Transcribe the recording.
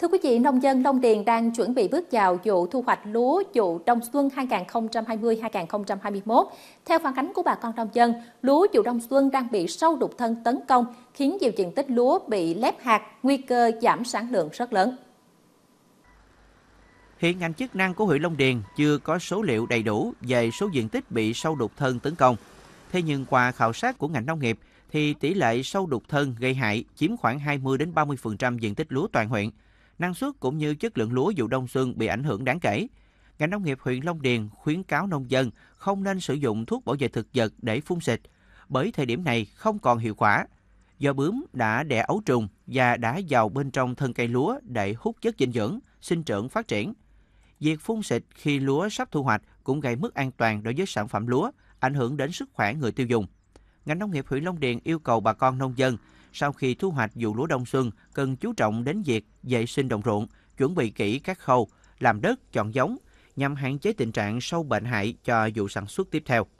Thưa quý vị, nông dân Long Điền đang chuẩn bị bước vào vụ thu hoạch lúa vụ đông xuân 2020-2021. Theo phản ánh của bà con nông dân, lúa vụ đông xuân đang bị sâu đục thân tấn công, khiến nhiều diện tích lúa bị lép hạt, nguy cơ giảm sản lượng rất lớn. Hiện ngành chức năng của huyện Long Điền chưa có số liệu đầy đủ về số diện tích bị sâu đục thân tấn công. Thế nhưng qua khảo sát của ngành nông nghiệp, thì tỷ lệ sâu đục thân gây hại chiếm khoảng 20 đến 30% diện tích lúa toàn huyện năng suất cũng như chất lượng lúa vụ đông xuân bị ảnh hưởng đáng kể. Ngành nông nghiệp huyện Long Điền khuyến cáo nông dân không nên sử dụng thuốc bảo vệ thực vật để phun xịt, bởi thời điểm này không còn hiệu quả. Do bướm đã đẻ ấu trùng và đã vào bên trong thân cây lúa để hút chất dinh dưỡng, sinh trưởng phát triển. Việc phun xịt khi lúa sắp thu hoạch cũng gây mất an toàn đối với sản phẩm lúa, ảnh hưởng đến sức khỏe người tiêu dùng ngành nông nghiệp huyện Long Điền yêu cầu bà con nông dân sau khi thu hoạch vụ lúa đông xuân cần chú trọng đến việc vệ sinh đồng ruộng, chuẩn bị kỹ các khâu làm đất, chọn giống nhằm hạn chế tình trạng sâu bệnh hại cho vụ sản xuất tiếp theo.